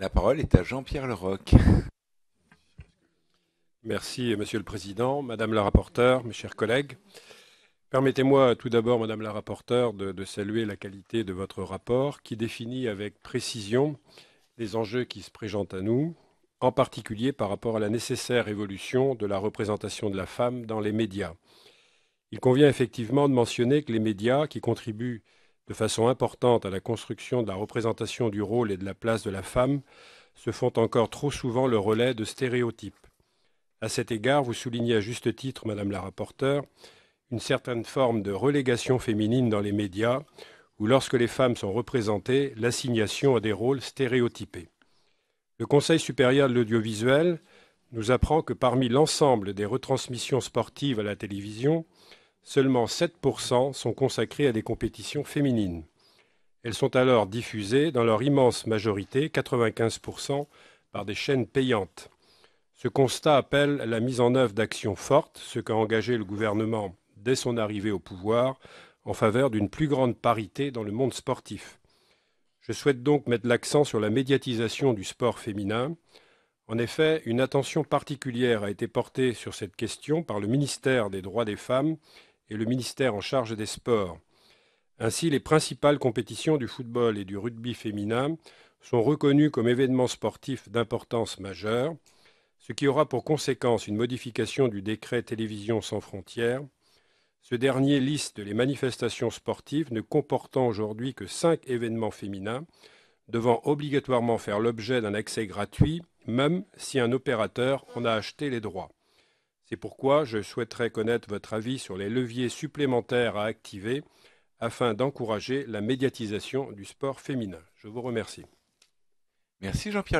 La parole est à Jean-Pierre Leroc. Merci, Monsieur le Président, Madame la rapporteure, mes chers collègues. Permettez-moi tout d'abord, Madame la rapporteure, de, de, saluer la qualité de votre rapport qui définit avec précision les enjeux qui se présentent à nous, en particulier par rapport à la nécessaire évolution de la représentation de la femme dans les médias. Il convient effectivement de mentionner que les médias qui contribuent de façon importante à la construction de la représentation du rôle et de la place de la femme se font encore trop souvent le relais de stéréotypes. À cet égard, vous soulignez à juste titre, Madame la rapporteure, une certaine forme de relégation féminine dans les médias, où lorsque les femmes sont représentées, l'assignation à des rôles stéréotypés. Le Conseil supérieur de l'audiovisuel nous apprend que parmi l'ensemble des retransmissions sportives à la télévision, seulement 7% sont consacrés à des compétitions féminines. Elles sont alors diffusées dans leur immense majorité, 95%, par des chaînes payantes. Ce constat appelle la mise en œuvre d'actions fortes, ce qu'a engagé le gouvernement dès son arrivée au pouvoir, en faveur d'une plus grande parité dans le monde sportif. Je souhaite donc mettre l'accent sur la médiatisation du sport féminin. En effet, une attention particulière a été portée sur cette question par le ministère des droits des femmes et le ministère en charge des sports. Ainsi, les principales compétitions du football et du rugby féminin sont reconnues comme événements sportifs d'importance majeure, ce qui aura pour conséquence une modification du décret Télévision sans frontières. Ce dernier liste les manifestations sportives ne comportant aujourd'hui que cinq événements féminins, devant obligatoirement faire l'objet d'un accès gratuit, même si un opérateur en a acheté les droits. C'est pourquoi je souhaiterais connaître votre avis sur les leviers supplémentaires à activer afin d'encourager la médiatisation du sport féminin. Je vous remercie. Merci Jean-Pierre.